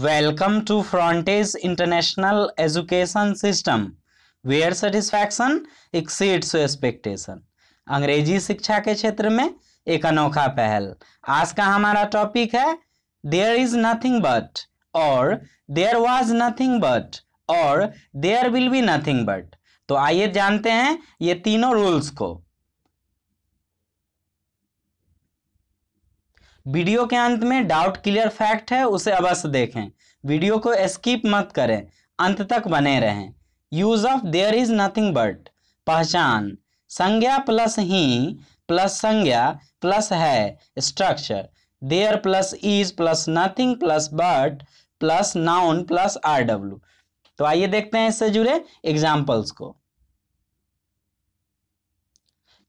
welcome to Frontage international education system where satisfaction exceeds expectation अंग्रेजी शिक्षा के क्षेत्र में एक अनोखा पहल आज का हमारा टॉपिक है देयर इज नथिंग बट और देयर वाज नथिंग बट और there will be nothing but तो आइए जानते हैं ये तीनों रूल्स को वीडियो के अंत में डाउट क्लियर फैक्ट है उसे अवश्य देखें वीडियो को स्किप मत करें अंत तक बने रहें use of there is nothing but पहचान संज्ञा प्लस ही प्लस संज्ञा प्लस है structure there plus is plus nothing plus but plus noun plus R W तो आइए देखते हैं इससे जुड़े एग्जाम्पल्स को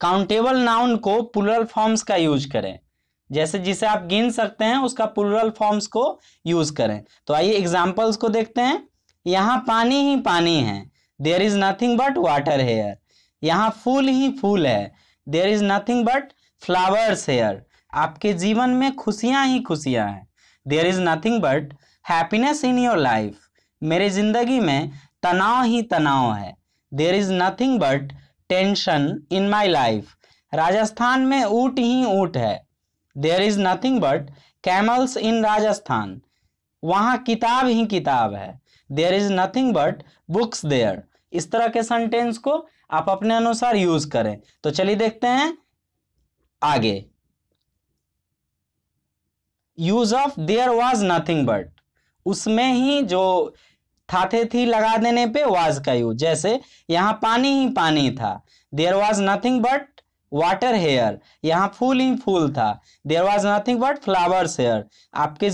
काउंटेबल नाउन को पुलर फॉर्म्स का यूज करें जैसे जिसे आप गिन सकते हैं उसका प्लूरल फॉर्म्स को यूज करें तो आइए एग्जाम्पल्स को देखते हैं यहाँ पानी ही पानी है there is nothing but water here यहाँ फूल ही फूल है there is nothing but flowers here आपके जीवन में खुशियाँ ही खुशियाँ हैं there is nothing but happiness in your life मेरे जिंदगी में तनाव ही तनाव है there is nothing but tension in my life Rajasthan में ऊट ही ऊट है there is nothing but camels in Rajasthan वहां किताब ही किताब है there is nothing but books there इस तरह के सेंटेंस को आप अपने अनुसार यूज करें तो चलिए देखते हैं आगे use of there was nothing but उसमें ही जो था थे थी लगा देने पे वाज का यूज जैसे यहां पानी ही पानी था there was nothing but water here यहाँ फूल ही फूल था there was nothing but flowers here आपके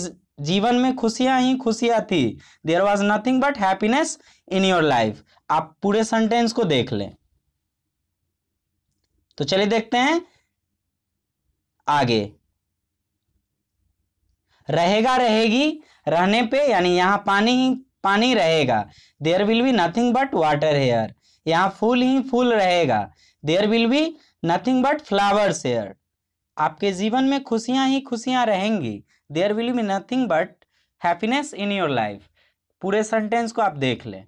जीवन में खुशियाँ ही खुशियाँ थी there was nothing but happiness in your life आप पूरे सेंटेंस को देख लें तो चलिए देखते हैं आगे रहेगा रहेगी रहने पे यानी यहां पानी ही पानी रहेगा there will be nothing but water here यहाँ फूल ही फूल रहेगा there will be nothing but flowers here आपके जीवन में खुशियाँ ही खुशियाँ रहेंगी there will be nothing but happiness in your life पूरे सेंटेंस को आप देख लें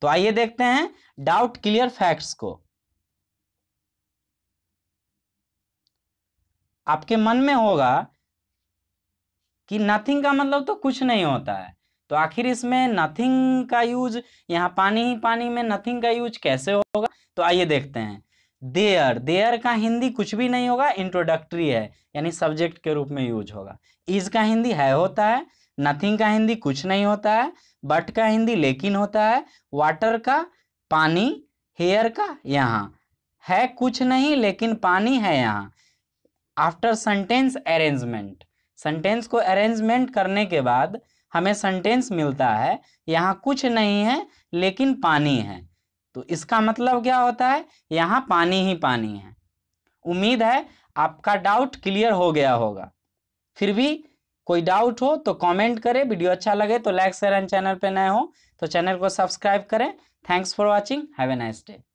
तो आइए देखते हैं डाउट क्लियर फैक्ट्स को आपके मन में होगा कि नथिंग का मतलब तो कुछ नहीं होता है तो आखिर इसमें नथिंग का यूज यहाँ पानी ही पानी में नथिंग का यूज कैसे होगा तो आइए देखते हैं देयर देयर का हिंदी कुछ भी नहीं होगा इंट्रोडक्टरी है यानी सब्जेक्ट के रूप में यूज होगा इज का हिंदी है होता है नथिंग का हिंदी कुछ नहीं होता है बट का हिंदी लेकिन होता है वाटर का पानी हेयर का यहाँ है कुछ नहीं लेकिन पानी है यहाँ आफ्टर सेंटेंस अरेंजमेंट सेंटेंस को अरेंजमेंट करने के बाद हमें सेंटेंस मिलता है यहाँ कुछ नहीं है लेकिन पानी है तो इसका मतलब क्या होता है यहाँ पानी ही पानी है उम्मीद है आपका डाउट क्लियर हो गया होगा फिर भी कोई डाउट हो तो कमेंट करें वीडियो अच्छा लगे तो लाइक शेयर एंड चैनल पे नए हो तो चैनल को सब्सक्राइब करें thanks for watching have a nice day